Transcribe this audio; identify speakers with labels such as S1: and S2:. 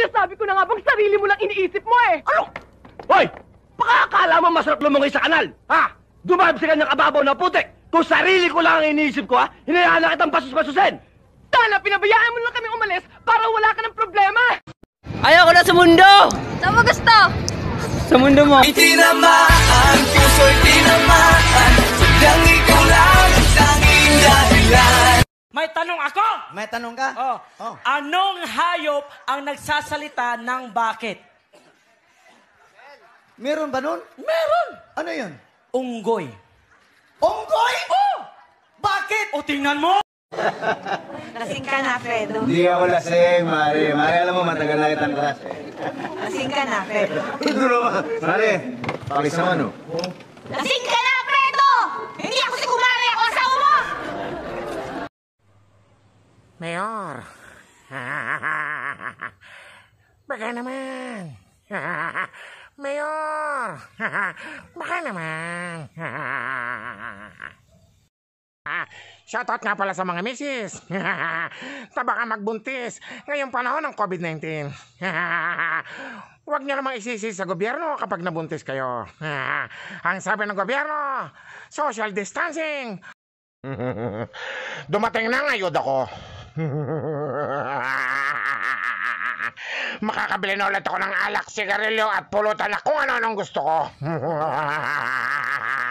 S1: Sinasabi ko na nga bang sarili mo lang iniisip mo eh! Ano? Hoy! Baka mo masarap lumungay sa kanal, ha? Dumabsi ka ng ababaw na puti! Kung sarili ko lang ang iniisip ko, ha? Hinayaan na kitang basus-basusin! Sana pinabayaan mo lang kami umalis para wala ka ng problema! Ayoko na sa mundo! Saan gusto? Sa mundo mo! Itinamaan, puso'y tinamaan May tanong ako! May tanong ka? Oh. oh. Anong hayop ang nagsasalita ng bakit? Meron ba nun? Meron! Ano yun? Unggoy. Unggoy? Oh! Bakit? O tingnan mo! Lasing ka na, Fredo. Hindi ako lasing, Mari. Mari, alam mo, matagal na kitang klase. Lasing ka na, Fredo. Mari, pakisama oh. no. Lasing ka
S2: Mayor. Baka naman. Mayor. Baka naman. Shoutout nga pala sa mga misis. Tabaka magbuntis ngayong panahon ng COVID-19. Huwag niyo namang isisi sa gobyerno kapag nabuntis kayo. Ang sabi ng gobyerno, social distancing. Dumating na ng ayod ako. Makakabili na ulit ako ng alak, sigarilyo at pulutan na kung ano-anong gusto ko.